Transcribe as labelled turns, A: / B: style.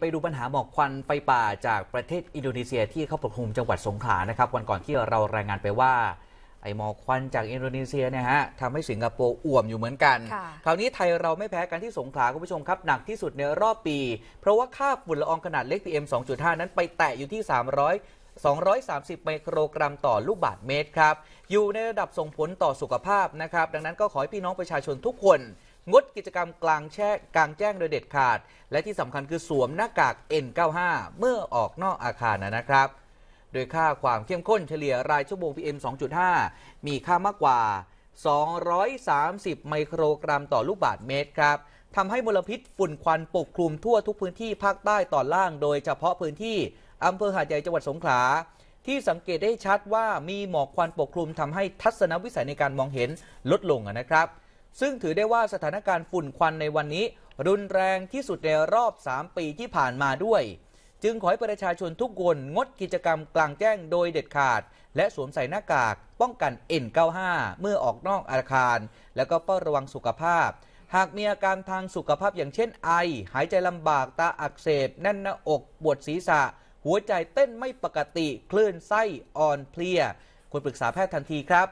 A: ไปดูปัญหาหมอกควันไฟป่าจากประเทศอินโดนีเซีย ที่เข้าปกคลุมจังหวัดสงขลานะครับวันก่อนที่เรารายงานไปว่าไอหมอกควันจากอินโดนีเซียเนี่ยฮะทำให้สิงคโปร์อ่วมอยู่เหมือนกัน คราวนี้ไทยเราไม่แพ้กันที่สงขลาคุณผู้ชมครับหนักที่สุดในรอบปี เพราะว่าค่าฝุ่นละอองขนาดเล็ก PM 2.5 นั้นไปแตะอยู่ที่300 230ไมโครกรัมต่อลูกบาทเมตรครับอยู่ในระดับส่งผลต่อสุขภาพนะครับดังนั้นก็ขอให้พี่น้องประชาชนทุกคนงดกิจกรรมกลางแช่กลางแจ้งโดยเด็ดขาด และที่สำคัญคือสวมหน้ากาก N95 เมื่อออกนอกอาคารนะครับ โดยค่าความเข้มข้นเฉลี่ยรายชั่วโมง PM 2.5 มีค่ามากกว่า 230 ไมโครกรัมต่อลูกบาศก์เมตรครับทำให้มลพิษฝุ่นควันปกคลุมทั่วทุกพื้นที่ภาคใต้ตอนล่าง โดยเฉพาะพื้นที่อำเภอหาดใหญ่จังหวัดสงขลาที่สังเกตได้ชัดว่ามีหมอกควันปกคลุมทำให้ทัศนวิสัยในการมองเห็นลดลงนะครับซึ่งถือได้ว่าสถานการณ์ฝุ่นควันในวันนี้ รุนแรงที่สุดในรอบ 3 ปีที่ผ่านมาด้วย จึงขอให้ประชาชนทุกคน งดกิจกรรมกลางแจ้งโดยเด็ดขาด และสวมใส่หน้ากาก ป้องกัน N95 เมื่อออกนอกอาคาร แล้วก็เฝ้าระวังสุขภาพ หากมีอาการทางสุขภาพอย่างเช่นไอ หายใจลำบากตาอักเสบ แน่นหน้าอกปวดศีรษะ หัวใจเต้นไม่ปกติคลื่นไส้อ่อนเพลียควรปรึกษาแพทย์ทันทีครับ